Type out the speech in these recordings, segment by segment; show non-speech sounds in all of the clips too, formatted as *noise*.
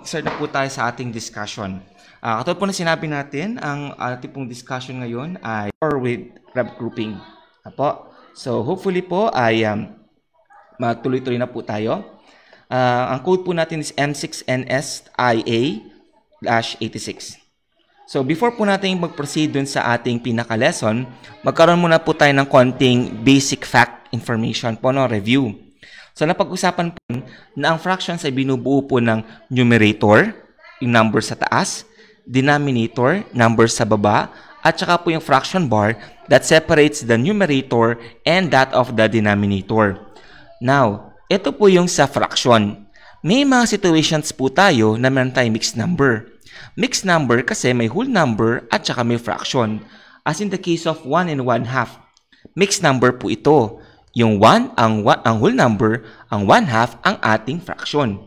mag-start na po tayo sa ating discussion. Uh, katulad po na sinabi natin, ang ating pong discussion ngayon ay or with rep grouping. Apo? So, hopefully po ay um, matuloy-tuloy na po tayo. Uh, ang code po natin is M6NSIA-86. So, before po natin mag-proceed dun sa ating pinaka-lesson, magkaroon muna po tayo ng konting basic fact information po, no? Review. So napag-usapan po na ang fractions ay binubuo po ng numerator, yung number sa taas, denominator, number sa baba, at saka po yung fraction bar that separates the numerator and that of the denominator. Now, ito po yung sa fraction. May mga situations po tayo na meron tayong mixed number. Mixed number kasi may whole number at saka may fraction. As in the case of 1 and 1 half. Mixed number po ito. Yung 1 ang, ang whole number, ang 1 half ang ating fraction.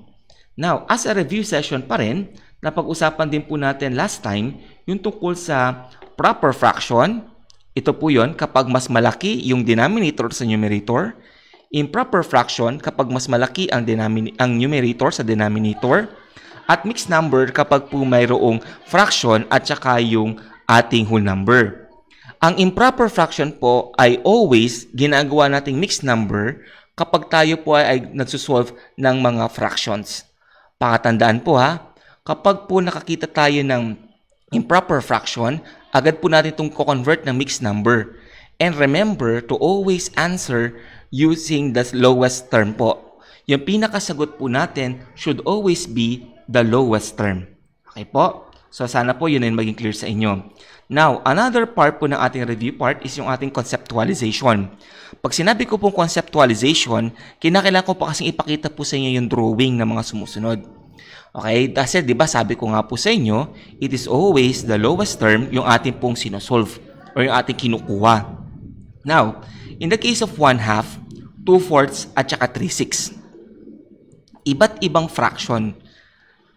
Now, as a review session pa rin, napag-usapan din po natin last time yung tungkol sa proper fraction. Ito po yon kapag mas malaki yung denominator sa numerator. Improper fraction kapag mas malaki ang, ang numerator sa denominator. At mixed number kapag po mayroong fraction at saka yung ating whole number. Ang improper fraction po ay always ginagawa nating mixed number kapag tayo po ay, ay nagsusolve ng mga fractions. Pakatandaan po ha, kapag po nakakita tayo ng improper fraction, agad po natin itong co-convert ng mixed number. And remember to always answer using the lowest term po. Yung pinakasagot po natin should always be the lowest term. Okay po? So sana po yun ay maging clear sa inyo. Now, another part po ng ating review part is yung ating conceptualization. Pag sinabi ko pong conceptualization, kinakailangan ko pa kasing ipakita po sa inyo yung drawing ng mga sumusunod. Okay? Kasi di ba sabi ko nga po sa inyo, it is always the lowest term yung ating pong sinosolve or yung ating kinukuha. Now, in the case of 1 half, 2 fourths at saka 3 sixths, iba't ibang fraction,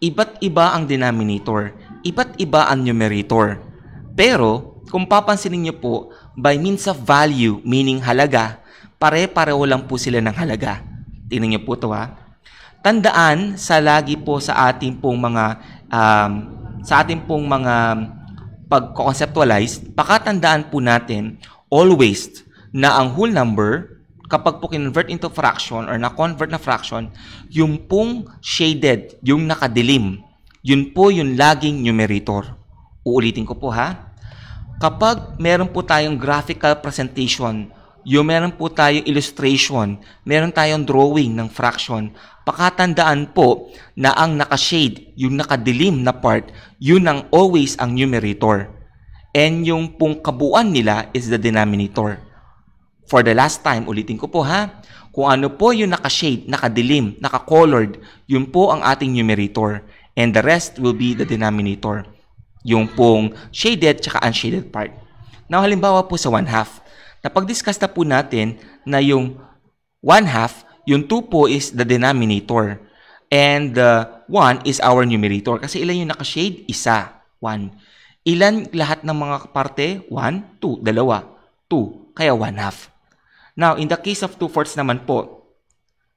iba't iba ang denominator iba't iba ang numerator. Pero kung papansinin niyo po, by means of value, meaning halaga, pare-pareho lang po sila ng halaga. Tingnan niyo po ito ha. Tandaan sa lagi po sa ating pong mga um, sa ating pong mga pag-conceptualize, pakatandaan po natin always na ang whole number kapag po kinonvert into fraction or na-convert na fraction, yung pong shaded, yung nakadilim yun po yung laging numerator. Uulitin ko po ha. Kapag meron po tayong graphical presentation, yung meron po tayong illustration, meron tayong drawing ng fraction, pakatandaan po na ang nakashade, yung nakadilim na part, yun ang always ang numerator. And yung pong kabuuan nila is the denominator. For the last time, ulitin ko po ha, kung ano po yung nakashade, nakadilim, nakakolored, yun po ang ating numerator. And the rest will be the denominator. Yung pong shaded tsaka unshaded part. Now, halimbawa po sa 1 half. Napag-discuss na po natin na yung 1 half, yung 2 po is the denominator. And the uh, 1 is our numerator. Kasi ilan yung nakashade? Isa. 1. Ilan lahat ng mga parte? 1, 2, dalawa. 2, kaya 1 half. Now, in the case of 2 fourths naman po,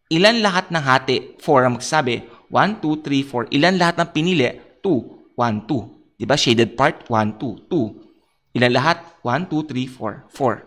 ilan lahat ng hati? 4 ang magsabi. 1, 2, 3, 4. Ilan lahat ng pinili? 2, 1, 2. Diba? Shaded part, 1, 2, 2. Ilan lahat? 1, 2, 3, 4, 4.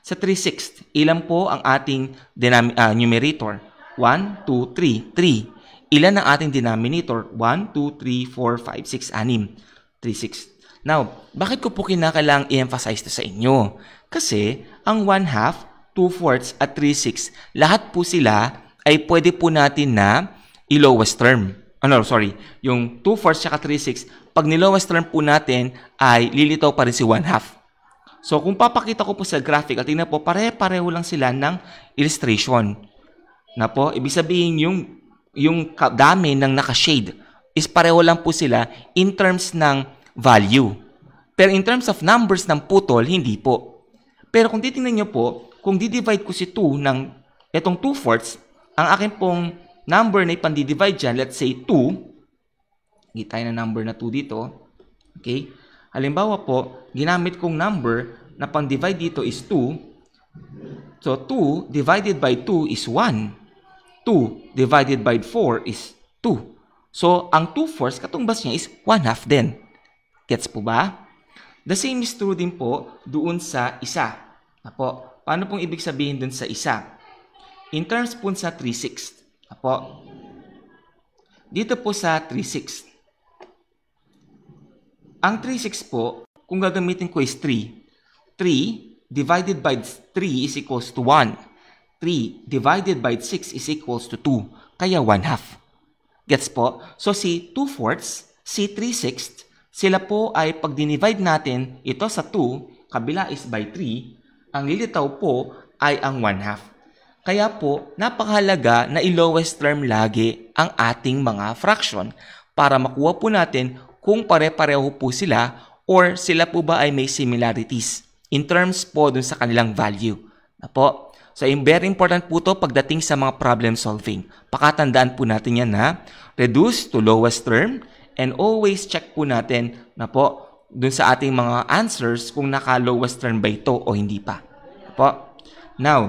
Sa 3 sixth, ilan po ang ating uh, numerator? 1, 2, 3, 3. Ilan ang ating denominator? 1, 2, 3, 4, 5, 6, 6. 3 sixth. Now, bakit ko po kinakailang i-emphasize to sa inyo? Kasi, ang 1 half, 2 fourths, at 3 sixths, lahat po sila ay pwede po natin na i-lowest term. Ano, oh, sorry. Yung 2 fourths at 3 six, pag nilowest term po natin ay lilito pa rin si 1 half. So kung papakita ko po sa graphic, at tingnan po, pare-pareho lang sila ng illustration. Na po, ibig sabihin yung, yung dami ng nakashade is pareho lang po sila in terms ng value. Pero in terms of numbers ng putol, hindi po. Pero kung titingnan nyo po, kung di-divide ko si 2 ng etong 2 fourths, ang akin pong number na ipandidivide dyan, let's say 2, hindi tayo na number na 2 dito, okay? Halimbawa po, ginamit kong number na pang-divide dito is 2, so 2 divided by 2 is 1, 2 divided by 4 is 2. So, ang 2 fourths, katumbas niya is 1 half din. Gets po ba? The same is true din po doon sa isa. po, paano pong ibig sabihin doon sa isa? In terms po sa 3 sixths, Apo. Dito po sa 3-6. Ang 3-6 po, kung gagamitin ko is 3. 3 divided by 3 is equals to 1. 3 divided by 6 is equals to 2. Kaya 1 half. Gets po? So si 2 fourths, si 3 sixths, sila po ay pag dinivide natin ito sa 2, kabila is by 3, ang lilitaw po ay ang 1 half. Kaya po, napakahalaga na i-lowest term lagi ang ating mga fraction para makuha po natin kung pare-pareho po sila or sila po ba ay may similarities in terms po dun sa kanilang value. Na po. So, very important po to pagdating sa mga problem solving. Pakatandaan po natin yan na reduce to lowest term and always check po natin na po dun sa ating mga answers kung naka lowest term ba ito o hindi pa. Na po. Now,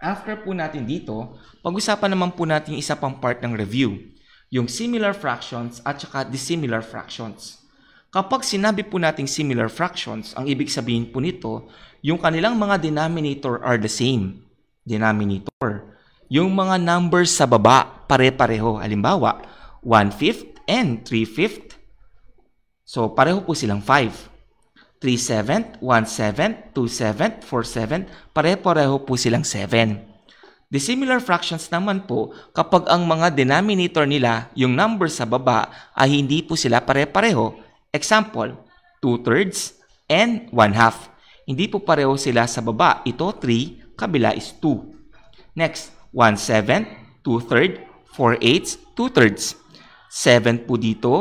After po natin dito, pag-usapan naman po natin isa pang part ng review, yung similar fractions at saka dissimilar fractions. Kapag sinabi po nating similar fractions, ang ibig sabihin po nito, yung kanilang mga denominator are the same. Denominator. Yung mga numbers sa baba, pare-pareho. Halimbawa, 1 5 and 3 5 So, pareho po silang 5. 3-7, 1-7, 2-7, 4-7, pare-pareho po silang 7. the similar fractions naman po kapag ang mga denominator nila, yung number sa baba, ay hindi po sila pare-pareho. Example, 2 thirds and 1 half. Hindi po pareho sila sa baba. Ito 3, kabila is 2. Next, 1 7, 2 third, 4 8 2 thirds. 7 po dito,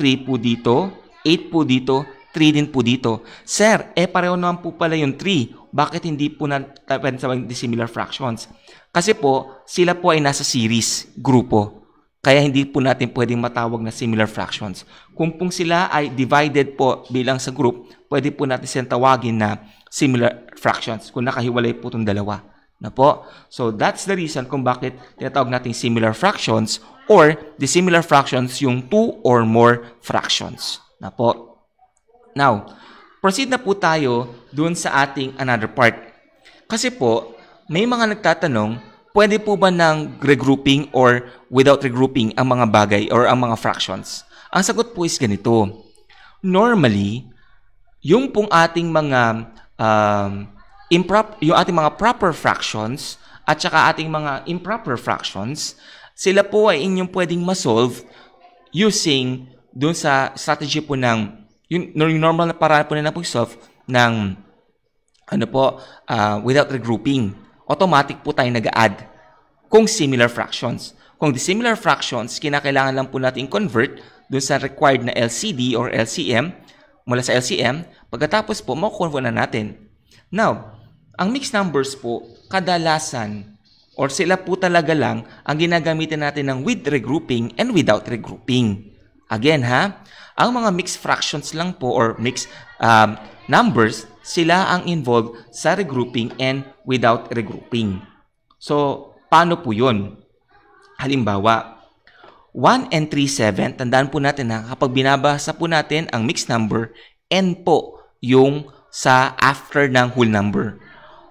3 po dito, 8 po dito, 3 din po dito. Sir, eh pareho naman po pala yung 3. Bakit hindi po natin sa dissimilar fractions? Kasi po, sila po ay nasa series, grupo. Kaya hindi po natin pwedeng matawag na similar fractions. Kung pong sila ay divided po bilang sa group, pwede po natin siyang tawagin na similar fractions kung nakahiwalay po itong dalawa. Na po? So that's the reason kung bakit tinatawag natin similar fractions or dissimilar fractions yung two or more fractions. Na po? Now, proceed na po tayo dun sa ating another part. Kasi po, may mga nagtatanong, pwede po ba ng regrouping or without regrouping ang mga bagay or ang mga fractions? Ang sagot po is ganito. Normally, yung pong ating mga um, improp- yung ating mga proper fractions at saka ating mga improper fractions, sila po ay inyong pwedeng masolve using dun sa strategy po ng yung, normal na paraan po nila po solve ng ano po, uh, without regrouping. Automatic po tayo nag-add kung similar fractions. Kung dissimilar fractions, kinakailangan lang po natin convert dun sa required na LCD or LCM mula sa LCM. Pagkatapos po, makukonvert na natin. Now, ang mixed numbers po, kadalasan or sila po talaga lang ang ginagamitan natin ng with regrouping and without regrouping. Again ha, ang mga mixed fractions lang po or mixed um, numbers, sila ang involved sa regrouping and without regrouping. So, paano po yun? Halimbawa, 1 and 3, 7, tandaan po natin na kapag binabasa po natin ang mixed number, n po yung sa after ng whole number.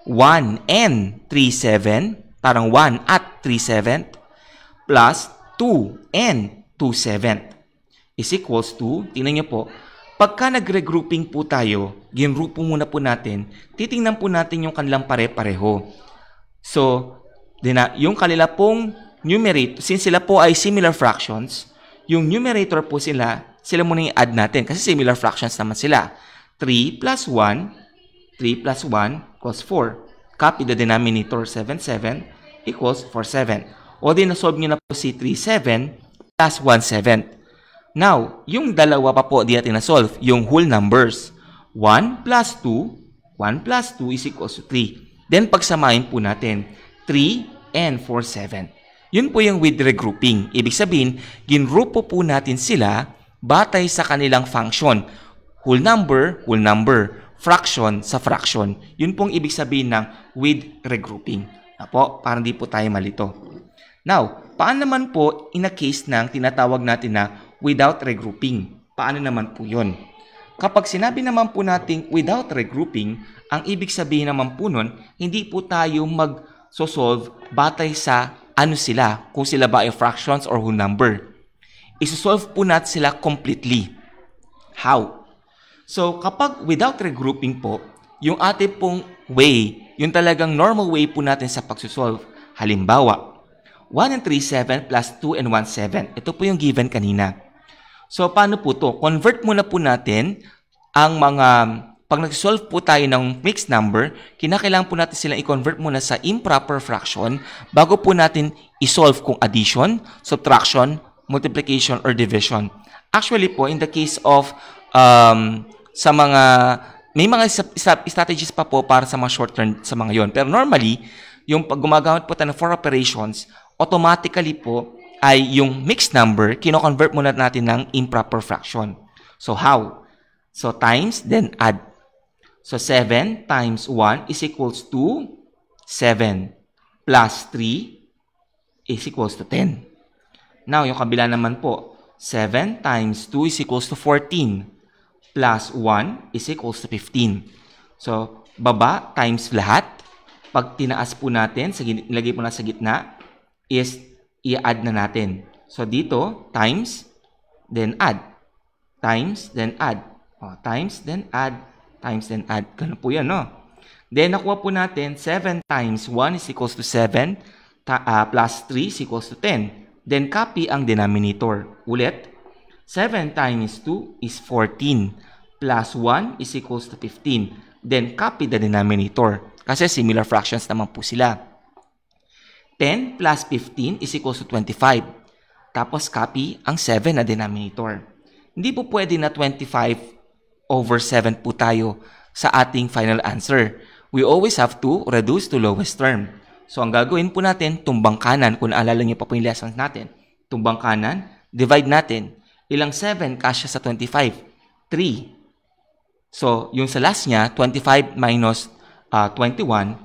1 and 3, 7, parang 1 at 3, 7, plus 2 and 2, 7 is equals to, tingnan nyo po, pagka nagre-grouping po tayo, ginrupo muna po natin, titingnan po natin yung kanilang pare-pareho. So, dina, yung kanila pong numerator, since sila po ay similar fractions, yung numerator po sila, sila muna i-add natin kasi similar fractions naman sila. 3 plus 1, 3 plus 1 equals 4. Copy the denominator 7, 7 equals 4, 7. O din, nasolve nyo na po si 3, 7 plus 1, 7. Now, yung dalawa pa po di natin na-solve, yung whole numbers. 1 plus 2, 1 plus 2 is equals to 3. Then, pagsamahin po natin, 3 and 4, 7. Yun po yung with regrouping. Ibig sabihin, ginrupo po natin sila batay sa kanilang function. Whole number, whole number. Fraction sa fraction. Yun pong ibig sabihin ng with regrouping. Apo, para hindi po tayo malito. Now, paano naman po in a case ng tinatawag natin na without regrouping. Paano naman po yon? Kapag sinabi naman po nating without regrouping, ang ibig sabihin naman po nun, hindi po tayo mag-solve batay sa ano sila, kung sila ba ay fractions or whole number. Isosolve po natin sila completely. How? So, kapag without regrouping po, yung ating pong way, yung talagang normal way po natin sa pagsosolve. Halimbawa, 1 and 3, 7 plus 2 and 1, 7. Ito po yung given kanina. So, paano po to? Convert muna po natin ang mga, pag nag-solve po tayo ng mixed number, kinakailangan po natin silang i-convert muna sa improper fraction bago po natin i-solve kung addition, subtraction, multiplication, or division. Actually po, in the case of um, sa mga, may mga strategies pa po para sa mga short term sa mga yon. Pero normally, yung pag gumagamit po tayo ng four operations, automatically po, ay yung mixed number, kino-convert muna natin ng improper fraction. So, how? So, times, then add. So, 7 times 1 is equals to 7 plus 3 is equals to 10. Now, yung kabila naman po, 7 times 2 is equals to 14 plus 1 is equals to 15. So, baba times lahat. Pag tinaas po natin, sa, nilagay po na sa gitna, is i-add na natin. So, dito, times, then add. Times, then add. O, oh, times, then add. Times, then add. Ganun po yan, no? Then, nakuha po natin, 7 times 1 is equals to 7 ta, uh, plus 3 is equals to 10. Then, copy ang denominator. Ulit, 7 times 2 is 14 plus 1 is equals to 15. Then, copy the denominator. Kasi similar fractions naman po sila. 10 plus 15 is equals to 25. Tapos copy ang 7 na denominator. Hindi po pwede na 25 over 7 po tayo sa ating final answer. We always have to reduce to lowest term. So ang gagawin po natin, tumbang kanan. Kung naalala niyo pa po yung lessons natin. Tumbang kanan, divide natin. Ilang 7 kasya sa 25? 3. So yung sa last niya, 25 minus uh, ah, 21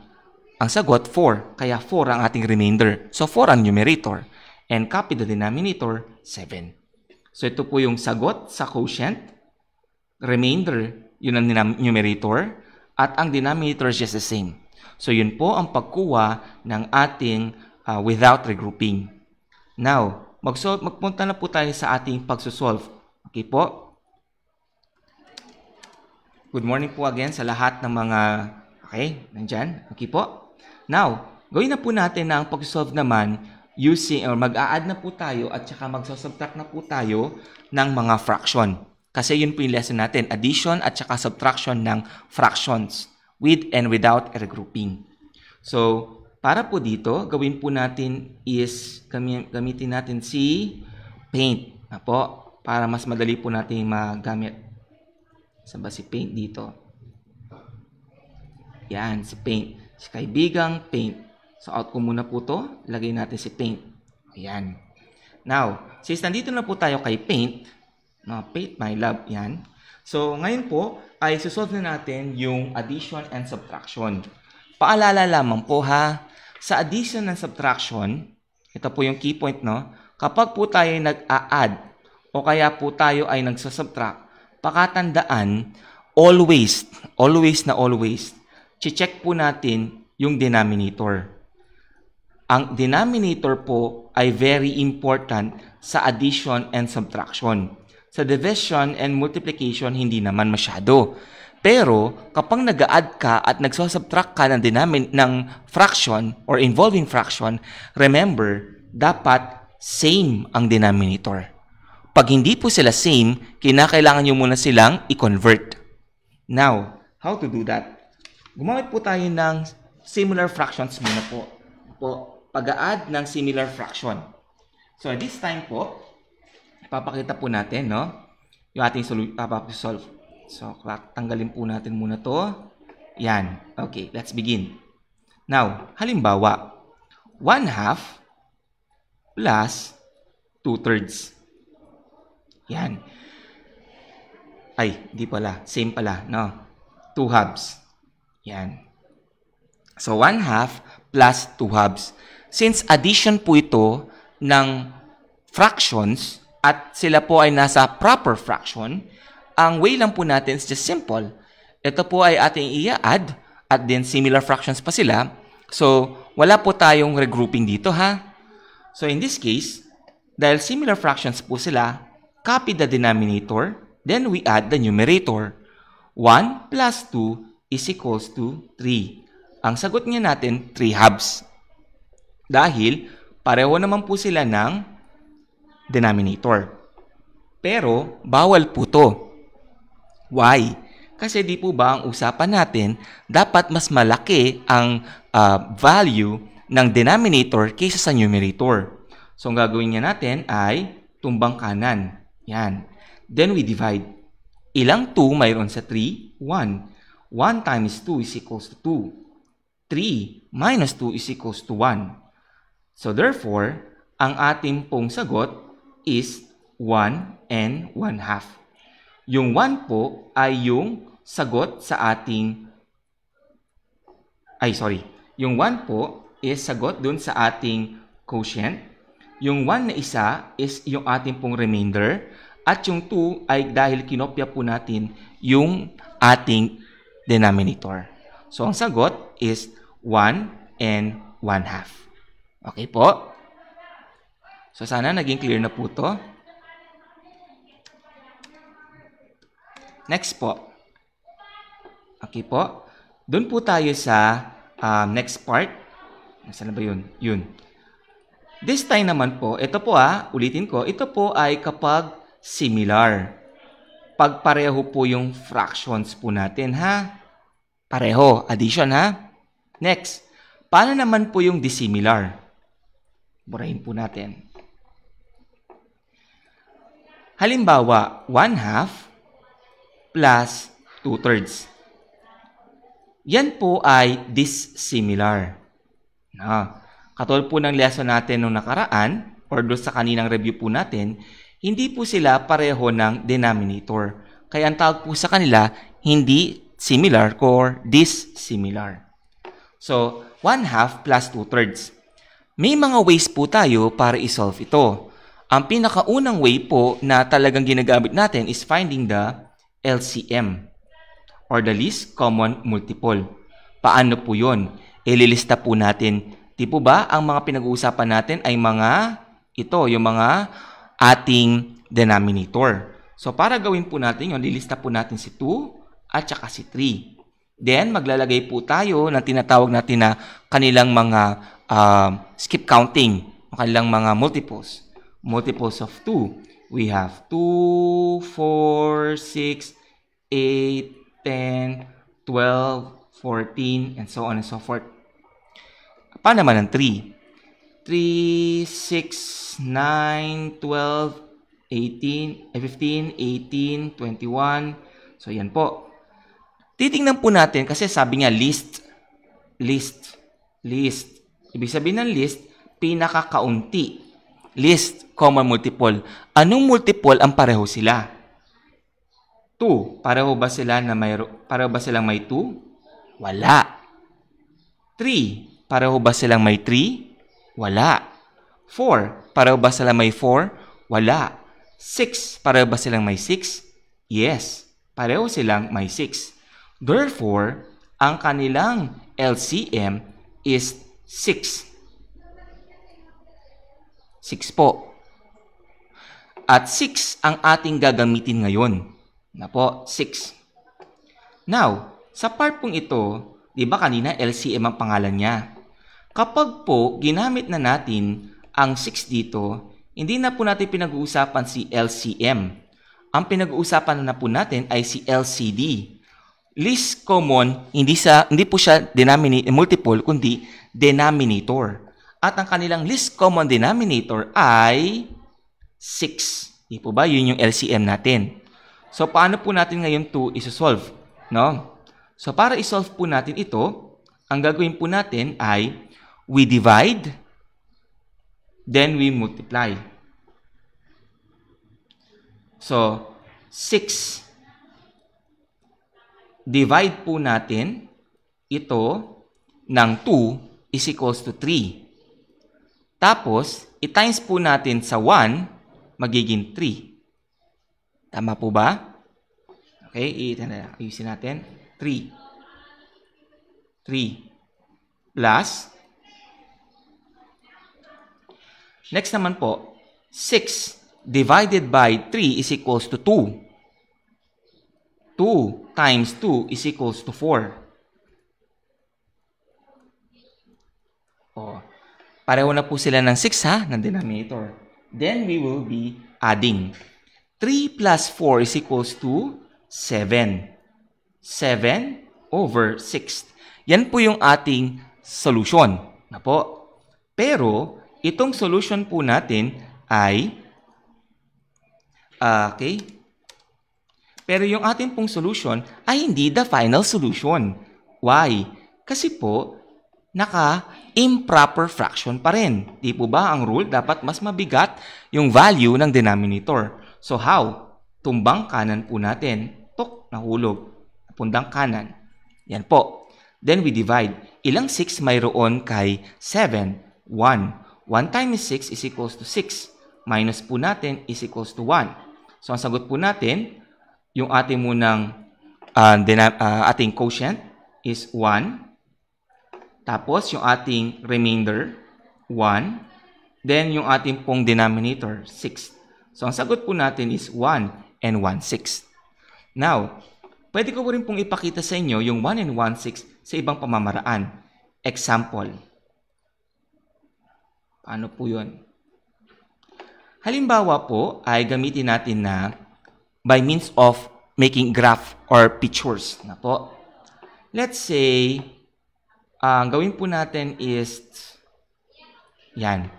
ang sagot, 4. Kaya 4 ang ating remainder. So, 4 ang numerator. And copy the denominator, 7. So, ito po yung sagot sa quotient. Remainder, yun ang numerator. At ang denominator is just the same. So, yun po ang pagkuha ng ating uh, without regrouping. Now, magsolve, magpunta na po tayo sa ating pagsusolve. Okay po? Good morning po again sa lahat ng mga... Okay, nandyan. Okay po? Now, gawin na po natin na ang pag-solve naman using or mag-a-add na po tayo at saka mag-subtract na po tayo ng mga fraction. Kasi yun po yung lesson natin, addition at saka subtraction ng fractions with and without regrouping. So, para po dito, gawin po natin is gamitin natin si paint. Na po, para mas madali po natin magamit. Saan ba si paint dito? Yan, si paint si kaibigang paint. So, out ko muna po to. Lagay natin si paint. Ayan. Now, since nandito na po tayo kay paint, no, paint my love, yan. So, ngayon po, ay susolve na natin yung addition and subtraction. Paalala lamang po ha, sa addition and subtraction, ito po yung key point, no? Kapag po tayo nag-a-add o kaya po tayo ay nagsasubtract, pakatandaan, always, always na always, check po natin yung denominator. Ang denominator po ay very important sa addition and subtraction. Sa division and multiplication, hindi naman masyado. Pero kapag nag add ka at nagsasubtract ka ng, dinamin- ng fraction or involving fraction, remember, dapat same ang denominator. Pag hindi po sila same, kinakailangan nyo muna silang i-convert. Now, how to do that? Gumamit po tayo ng similar fractions muna po. po Pag-add ng similar fraction. So, this time po, papakita po natin, no? Yung ating solve. Ah, so, tanggalin po natin muna to. Yan. Okay, let's begin. Now, halimbawa, 1 half plus 2 thirds. Yan. Ay, di pala. Same pala, no? 2 halves. Yan. So, 1 half plus 2 halves. Since addition po ito ng fractions at sila po ay nasa proper fraction, ang way lang po natin is just simple. Ito po ay ating i-add at then similar fractions pa sila. So, wala po tayong regrouping dito ha. So, in this case, dahil similar fractions po sila, copy the denominator, then we add the numerator. 1 plus 2 is equals to 3. Ang sagot niya natin, 3 halves. Dahil, pareho naman po sila ng denominator. Pero, bawal po to. Why? Kasi di po ba ang usapan natin, dapat mas malaki ang uh, value ng denominator kaysa sa numerator. So, ang gagawin niya natin ay tumbang kanan. Yan. Then, we divide. Ilang 2 mayroon sa 3? 1. 1 times 2 is equals to 2. 3 minus 2 is equals to 1. So therefore, ang ating pong sagot is 1 and 1 half. Yung 1 po ay yung sagot sa ating ay sorry, yung 1 po is sagot dun sa ating quotient. Yung 1 na isa is yung ating pong remainder. At yung 2 ay dahil kinopya po natin yung ating denominator. So, ang sagot is 1 and 1 half. Okay po? So, sana naging clear na po to. Next po. Okay po. Doon po tayo sa um, next part. Nasaan na ba yun? Yun. This time naman po, ito po ah, ulitin ko, ito po ay kapag similar pag pareho po yung fractions po natin, ha? Pareho. Addition, ha? Next, paano naman po yung dissimilar? Burahin po natin. Halimbawa, 1 half plus 2 thirds. Yan po ay dissimilar. Na, katulad po ng lesson natin nung nakaraan or doon sa kaninang review po natin, hindi po sila pareho ng denominator. Kaya ang tawag po sa kanila, hindi similar or dissimilar. So, 1 half plus 2 thirds. May mga ways po tayo para isolve ito. Ang pinakaunang way po na talagang ginagamit natin is finding the LCM or the least common multiple. Paano po yon? Ililista po natin. Di po ba ang mga pinag-uusapan natin ay mga ito, yung mga ating denominator. So para gawin po natin yun, lilista po natin si 2 at saka si 3. Then maglalagay po tayo ng tinatawag natin na kanilang mga uh, skip counting, kanilang mga multiples. Multiples of 2. We have 2, 4, 6, 8, 10, 12, 14, and so on and so forth. Paano naman ang 3? 3, 6, 9, 12, 18, 15, 18, 21. So, yan po. Titingnan po natin kasi sabi nga list, list, list. Ibig sabihin ng list, pinakakaunti. List, common multiple. Anong multiple ang pareho sila? 2. Pareho ba sila na may pareho ba silang may 2? Wala. 3. Pareho ba silang may 3? Wala. 4. Pareho ba sila may 4? Wala. 6. Pareho ba silang may 6? Yes. Pareho silang may 6. Therefore, ang kanilang LCM is 6. 6 po. At 6 ang ating gagamitin ngayon. Na po, 6. Now, sa part pong ito, di ba kanina LCM ang pangalan niya? Kapag po ginamit na natin ang 6 dito, hindi na po natin pinag-uusapan si LCM. Ang pinag-uusapan na po natin ay si LCD. Least common, hindi, sa, hindi po siya multiple, kundi denominator. At ang kanilang least common denominator ay 6. Di po ba? Yun yung LCM natin. So, paano po natin ngayon to isosolve? No? So, para isolve po natin ito, ang gagawin po natin ay we divide, then we multiply. So, 6. Divide po natin ito ng 2 is equals to 3. Tapos, itimes po natin sa 1, magiging 3. Tama po ba? Okay, ayusin natin. 3. 3 plus Next naman po, 6 divided by 3 is equals to 2. 2 times 2 is equals to 4. Oh, pareho na po sila ng 6 ha, ng denominator. Then we will be adding. 3 plus 4 is equals to 7. 7 over 6. Yan po yung ating solution. Na po. Pero, Itong solution po natin ay uh, okay. Pero yung atin pong solution ay hindi the final solution. Why? Kasi po naka-improper fraction pa rin. Di po ba ang rule? Dapat mas mabigat yung value ng denominator. So how? Tumbang kanan po natin. Tok, nahulog. Pundang kanan. Yan po. Then we divide. Ilang 6 mayroon kay 7? 1. 1 times 6 is equals to 6. Minus po natin is equals to 1. So, ang sagot po natin, yung ating munang uh, uh, ating quotient is 1. Tapos, yung ating remainder, 1. Then, yung ating pong denominator, 6. So, ang sagot po natin is 1 and 1 6. Now, pwede ko po rin pong ipakita sa inyo yung 1 and 1 6 sa ibang pamamaraan. Example. Paano po yun? Halimbawa po ay gamitin natin na by means of making graph or pictures na po. Let's say, ang uh, gawin po natin is, yan,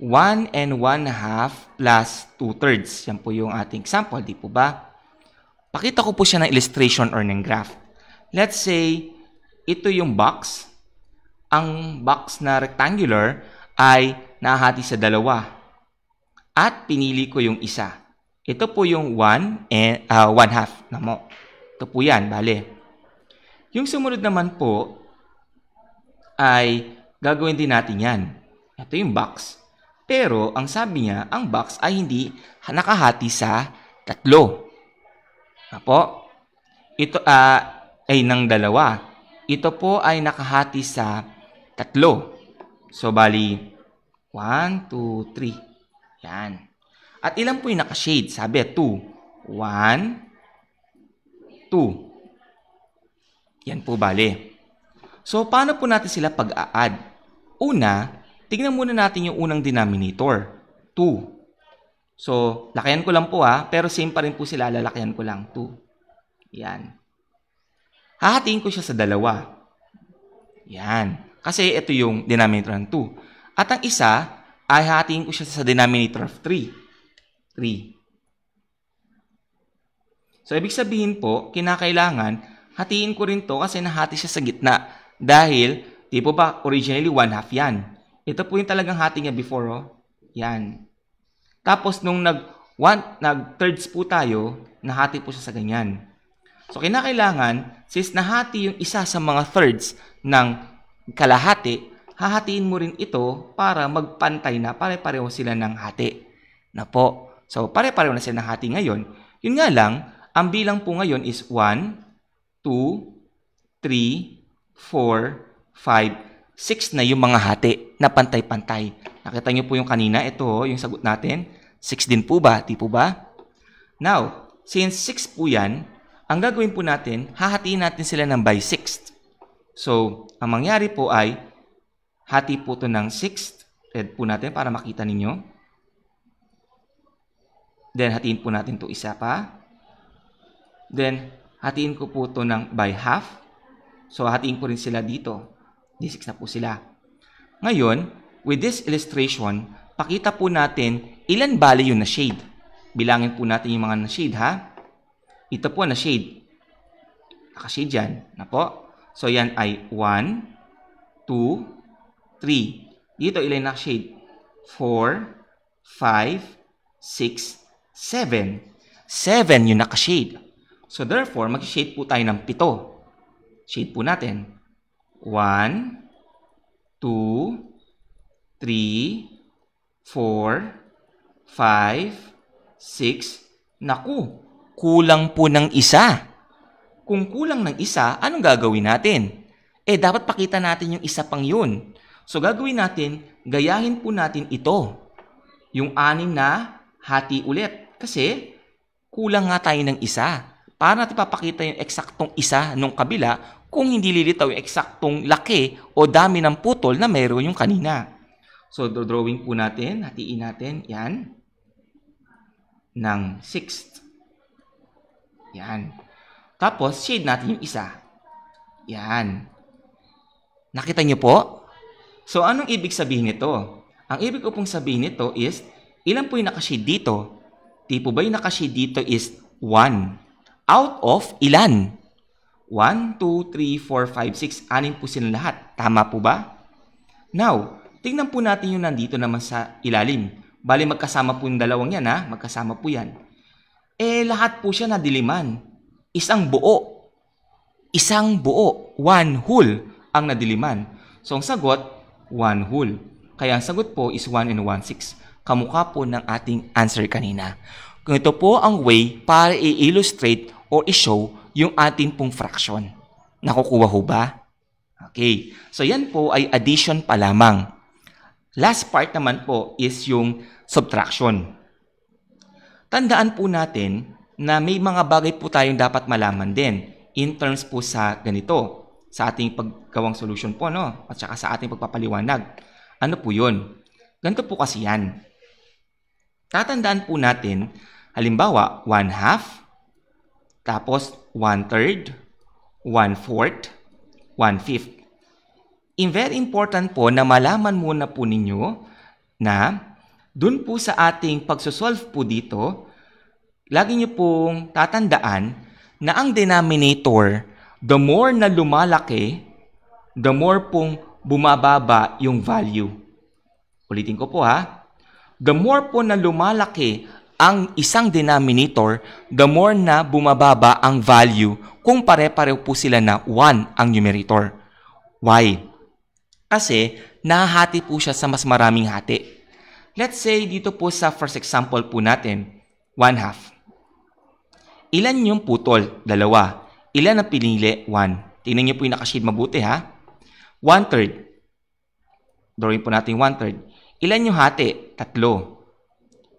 1 and 1 half plus 2 thirds. Yan po yung ating example, di po ba? Pakita ko po siya ng illustration or ng graph. Let's say, ito yung box. Ang box na rectangular, ay nahati sa dalawa. At pinili ko yung isa. Ito po yung 1 and uh, one half. Namo. Ito po yan, bale. Yung sumunod naman po ay gagawin din natin yan. Ito yung box. Pero ang sabi niya, ang box ay hindi nakahati sa tatlo. Apo? Ito uh, ay ng dalawa. Ito po ay nakahati sa tatlo. So, bali, 1, 2, 3. Yan. At ilan po yung nakashade? Sabi, 2. 1, 2. Yan po bali. So, paano po natin sila pag-a-add? Una, tignan muna natin yung unang denominator. 2. So, lakihan ko lang po ha, ah. pero same pa rin po sila, lalakihan ko lang 2. Yan. Hahatiin ko siya sa dalawa. Yan. Kasi ito yung denominator ng 2. At ang isa, ay hatiin ko siya sa denominator of 3. 3. So, ibig sabihin po, kinakailangan, hatiin ko rin to kasi nahati siya sa gitna. Dahil, tipo ba, originally 1 half yan. Ito po yung talagang hati niya before, oh. Yan. Tapos, nung nag, one, nag thirds po tayo, nahati po siya sa ganyan. So, kinakailangan, since nahati yung isa sa mga thirds ng kalahati, hahatiin mo rin ito para magpantay na pare-pareho sila ng hati. Na po. So, pare-pareho na sila ng hati ngayon. Yun nga lang, ang bilang po ngayon is 1, 2, 3, 4, 5, 6 na yung mga hati na pantay-pantay. Nakita nyo po yung kanina, ito yung sagot natin. 6 din po ba? Di po ba? Now, since 6 po yan, ang gagawin po natin, hahatiin natin sila ng by 6. So, ang mangyari po ay, hati po ito ng 6th. Red po natin para makita ninyo. Then, hatiin po natin to isa pa. Then, hatiin ko po to ng by half. So, hatiin ko rin sila dito. D6 na po sila. Ngayon, with this illustration, pakita po natin ilan bali yung na-shade. Bilangin po natin yung mga na-shade, ha? Ito po na-shade. Naka-shade yan. Na po. So, yan ay 1, 2, 3. Dito, ilan na shade? 4, 5, 6, 7. 7 yung nakashade. So, therefore, mag-shade po tayo ng 7. Shade po natin. 1, 2, 3, 4, 5, 6. Naku, kulang po ng isa kung kulang ng isa, anong gagawin natin? Eh, dapat pakita natin yung isa pang yun. So, gagawin natin, gayahin po natin ito. Yung anim na hati ulit. Kasi, kulang nga tayo ng isa. Para natin papakita yung eksaktong isa nung kabila kung hindi lilitaw yung eksaktong laki o dami ng putol na meron yung kanina. So, drawing po natin, hatiin natin, yan, ng sixth. Yan. Tapos, shade natin yung isa. Yan. Nakita niyo po? So, anong ibig sabihin nito? Ang ibig ko pong sabihin nito is, ilan po yung nakashade dito? Tipo po ba yung nakashade dito is 1? Out of ilan? 1, 2, 3, 4, 5, 6. Anin po silang lahat. Tama po ba? Now, tingnan po natin yung nandito naman sa ilalim. Bali, magkasama po yung dalawang yan, ha? Magkasama po yan. Eh, lahat po siya nadiliman isang buo. Isang buo, one whole ang nadiliman. So ang sagot, one whole. Kaya ang sagot po is 1 and 1 6 Kamukha po ng ating answer kanina. Kung ito po ang way para i-illustrate or i-show yung ating pong fraction. Nakukuha ho ba? Okay. So yan po ay addition pa lamang. Last part naman po is yung subtraction. Tandaan po natin na may mga bagay po tayong dapat malaman din in terms po sa ganito, sa ating paggawang solution po, no? At saka sa ating pagpapaliwanag. Ano po yun? Ganito po kasi yan. Tatandaan po natin, halimbawa, one half, tapos one third, one fourth, one fifth. In very important po na malaman muna po ninyo na dun po sa ating pagsosolve po dito, lagi niyo pong tatandaan na ang denominator, the more na lumalaki, the more pong bumababa yung value. Ulitin ko po ha. The more po na lumalaki ang isang denominator, the more na bumababa ang value kung pare-pareho po sila na 1 ang numerator. Why? Kasi nahati po siya sa mas maraming hati. Let's say dito po sa first example po natin, 1 half. Ilan yung putol? Dalawa. Ilan ang pinili? One. Tingnan niyo po yung nakashade mabuti ha. One-third. Drawing po natin one-third. Ilan yung hati? Tatlo.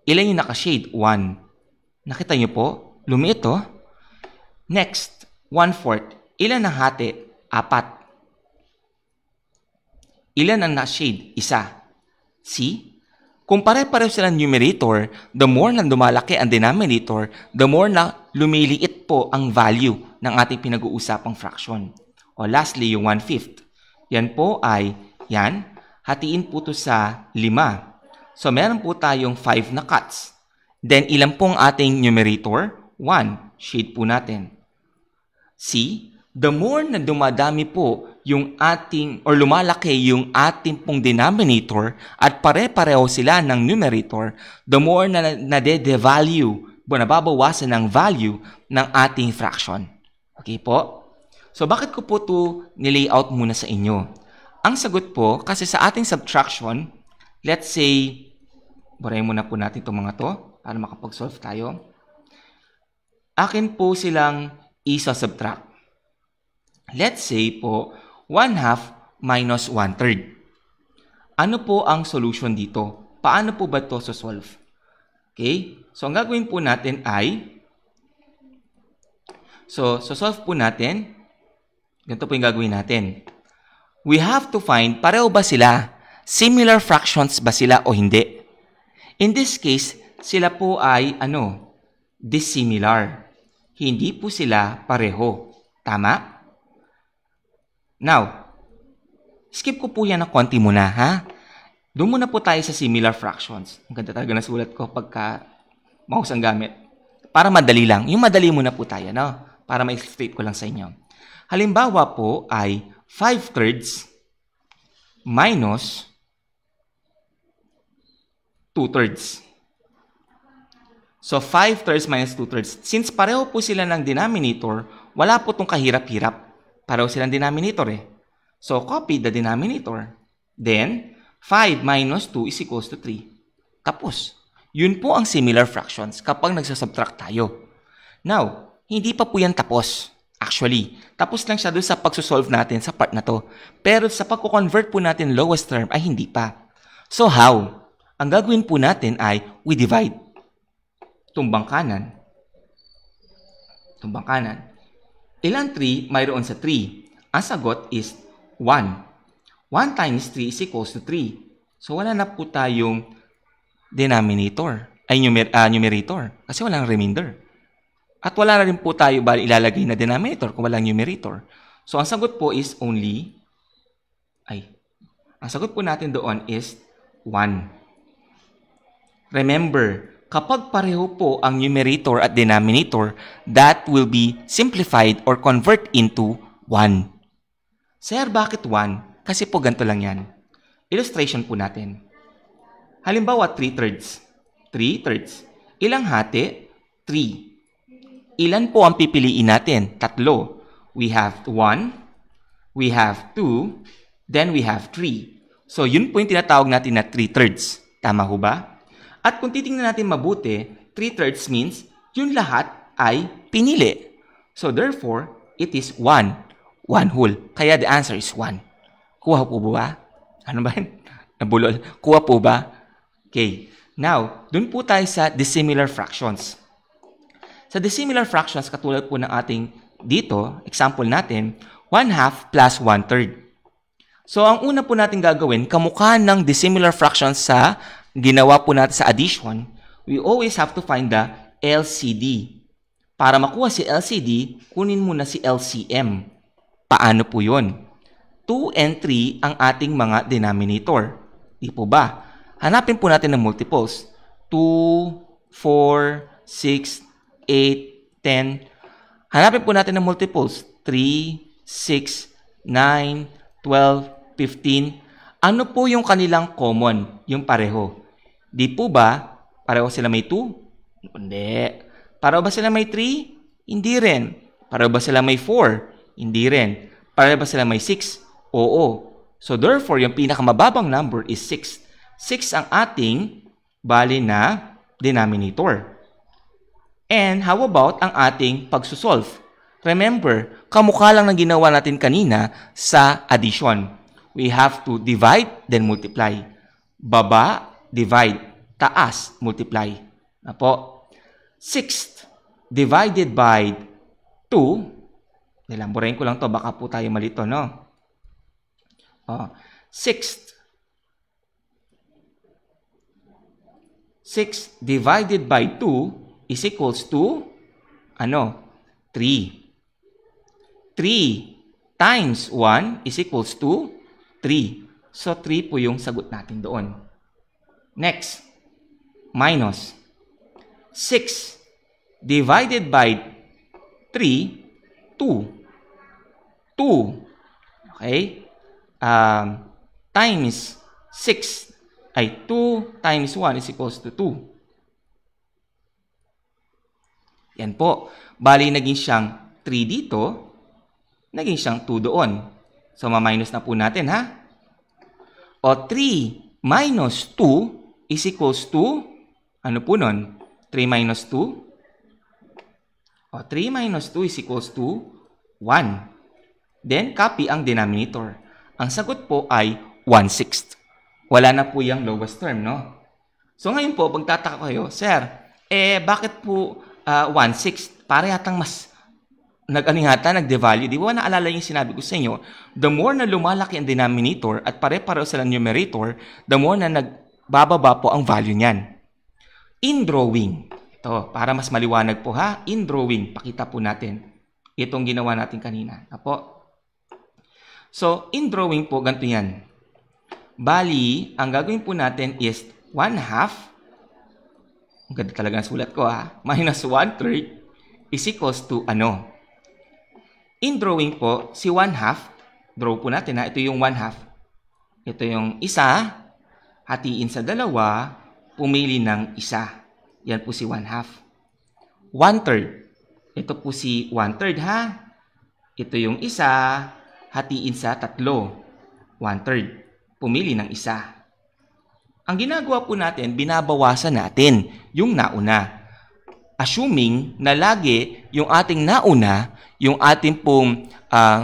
Ilan yung nakashade? One. Nakita niyo po? Lumiit oh. Next, one-fourth. Ilan ang hati? Apat. Ilan ang na-shade? Isa. See? Kung pare-pareho silang numerator, the more na lumalaki ang denominator, the more na lumiliit po ang value ng ating pinag-uusapang fraction. O lastly, yung 1-fifth. Yan po ay, yan, hatiin po ito sa 5. So meron po tayong 5 na cuts. Then ilan po ang ating numerator? 1. Shade po natin. See, the more na dumadami po yung ating or lumalaki yung ating pong denominator at pare-pareho sila ng numerator, the more na nade-devalue, nababawasan ng value ng ating fraction. Okay po? So bakit ko po to nilayout muna sa inyo? Ang sagot po, kasi sa ating subtraction, let's say, burayin muna po natin itong mga to para makapag-solve tayo. Akin po silang isa-subtract. Let's say po, 1 half minus 1 third. Ano po ang solution dito? Paano po ba ito solve? Okay? So, ang gagawin po natin ay So, solve po natin ganito po yung gagawin natin. We have to find pareho ba sila? Similar fractions ba sila o hindi? In this case, sila po ay ano? Dissimilar. Hindi po sila pareho. Tama? Now, skip ko po yan ng konti muna, ha? Doon muna po tayo sa similar fractions. Ang ganda talaga ng sulat ko pagka mouse ang gamit. Para madali lang. Yung madali muna po tayo, no? Para ma-state ko lang sa inyo. Halimbawa po ay 5 thirds minus 2 thirds. So, 5 thirds minus 2 thirds. Since pareho po sila ng denominator, wala po itong kahirap-hirap. Pareho silang denominator eh. So, copy the denominator. Then, 5 minus 2 is equals to 3. Tapos. Yun po ang similar fractions kapag nagsasubtract tayo. Now, hindi pa po yan tapos. Actually, tapos lang siya doon sa pagsosolve natin sa part na to. Pero sa pagko-convert po natin lowest term ay hindi pa. So how? Ang gagawin po natin ay we divide. Tumbang kanan. Tumbang kanan. Ilang 3 mayroon sa 3? Ang sagot is 1. 1 times 3 is equals to 3. So wala na po tayong denominator, ay numer uh, numerator, kasi walang remainder. At wala na rin po tayo ba ilalagay na denominator kung walang numerator. So ang sagot po is only, ay, ang sagot po natin doon is 1. Remember, Kapag pareho po ang numerator at denominator, that will be simplified or convert into 1. Sir, bakit 1? Kasi po ganito lang yan. Illustration po natin. Halimbawa, 3 thirds. 3 thirds. Ilang hati? 3. Ilan po ang pipiliin natin? Tatlo. We have 1, we have 2, then we have 3. So, yun po yung tinatawag natin na 3 thirds. Tama ho ba? At kung titingnan natin mabuti, 3 thirds means yung lahat ay pinili. So therefore, it is 1. 1 whole. Kaya the answer is 1. Kuha po ba? Ano ba yun? *laughs* Nabulol. Kuha po ba? Okay. Now, dun po tayo sa dissimilar fractions. Sa dissimilar fractions, katulad po ng ating dito, example natin, 1 half plus 1 third. So, ang una po natin gagawin, kamukha ng dissimilar fractions sa ginawa po natin sa addition, we always have to find the LCD. Para makuha si LCD, kunin mo na si LCM. Paano po yon? 2 and 3 ang ating mga denominator. Di po ba? Hanapin po natin ng multiples. 2, 4, 6, 8, 10. Hanapin po natin ng multiples. 3, 6, 9, 12, 15. Ano po yung kanilang common? Yung pareho. Di po ba pareho sila may 2? Hindi. Pareho ba sila may 3? Hindi rin. Pareho ba sila may 4? Hindi rin. Pareho ba sila may 6? Oo. So therefore, yung pinakamababang number is 6. 6 ang ating bali na denominator. And how about ang ating pagsusolve? Remember, kamukha lang ng ginawa natin kanina sa addition. We have to divide, then multiply. Baba divide, taas, multiply. po. Sixth, divided by 2, nilamburin ko lang to, baka po tayo malito, no? Oh, sixth, 6 divided by 2 is equals to ano? 3. 3 times 1 is equals to 3. So 3 po yung sagot natin doon. Next, minus 6 divided by 3, 2. 2. Okay? Um, times 6 ay 2 times 1 is equals to 2. Yan po. Bali, naging siyang 3 dito. Naging siyang 2 doon. So, ma-minus na po natin, ha? O 3 minus 2 is equals to, ano po nun? 3 minus 2? O, 3 minus 2 is equals to 1. Then, copy ang denominator. Ang sagot po ay 1 sixth. Wala na po yung lowest term, no? So, ngayon po, pagtataka kayo, Sir, eh, bakit po uh, ah, 1 sixth? Para yatang mas nag-ano yata, nag-devalue. Di ba naalala yung sinabi ko sa inyo, the more na lumalaki ang denominator at pare-pareho sila numerator, the more na nag bababa po ang value niyan. In drawing, ito, para mas maliwanag po ha, in drawing, pakita po natin itong ginawa natin kanina. Apo. So, in drawing po, ganito yan. Bali, ang gagawin po natin is 1 half, ang ganda talaga ang sulat ko ha, *laughs* minus 1 third is equals to ano? In drawing po, si 1 half, draw po natin ha, ito yung 1 half. Ito yung isa, hatiin sa dalawa, pumili ng isa. Yan po si one half. One third. Ito po si one third ha. Ito yung isa, hatiin sa tatlo. One third. Pumili ng isa. Ang ginagawa po natin, binabawasan natin yung nauna. Assuming na lagi yung ating nauna, yung ating pong uh,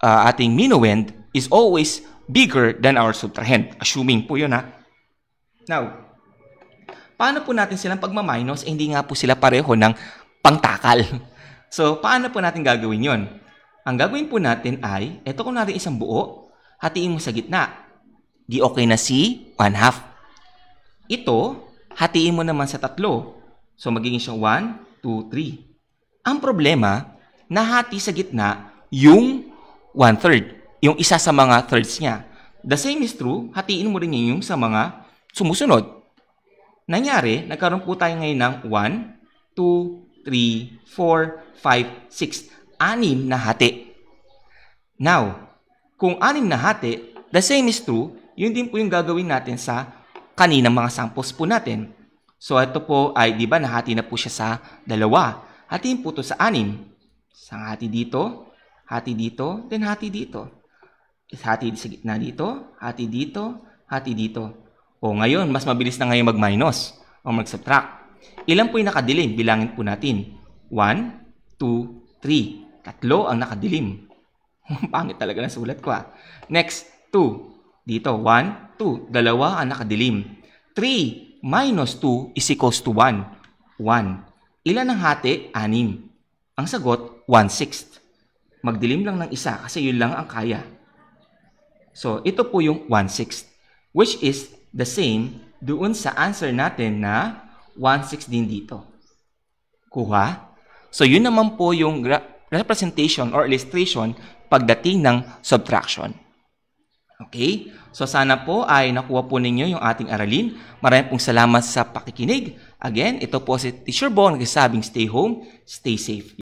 uh, ating minuend is always bigger than our subtrahend. Assuming po yun ha. Now, paano po natin silang pagmaminus? Eh, hindi nga po sila pareho ng pangtakal. *laughs* So, paano po natin gagawin yon? Ang gagawin po natin ay, eto kung natin isang buo, hatiin mo sa gitna. Di okay na si 1 half. Ito, hatiin mo naman sa tatlo. So, magiging siya 1, 2, 3. Ang problema, nahati sa gitna yung 1 third yung isa sa mga thirds niya. The same is true, hatiin mo rin yun yung sa mga sumusunod. Nangyari, nagkaroon po tayo ngayon ng 1, 2, 3, 4, 5, 6. Anim na hati. Now, kung anim na hati, the same is true, yun din po yung gagawin natin sa kaninang mga samples po natin. So, ito po ay, di ba, nahati na po siya sa dalawa. Hatiin po ito sa anim. Isang hati dito, hati dito, then hati dito hati sa gitna dito, hati dito, hati dito. O ngayon, mas mabilis na ngayon mag-minus o mag-subtract. Ilan po yung nakadilim? Bilangin po natin. 1, 2, 3. Tatlo ang nakadilim. *laughs* Pangit talaga ng sulat ko ah. Next, 2. Dito, 1, 2. Dalawa ang nakadilim. 3 minus 2 is equals to 1. 1. Ilan ang hati? 6. Ang sagot, 1 sixth. Magdilim lang ng isa kasi yun lang ang kaya. So, ito po yung 1/6 which is the same doon sa answer natin na 1/6 din dito. Kuha? So, yun naman po yung representation or illustration pagdating ng subtraction. Okay? So, sana po ay nakuha po ninyo yung ating aralin. Maraming pong salamat sa pakikinig. Again, ito po si Teacher Bon nagsasabing stay home, stay safe.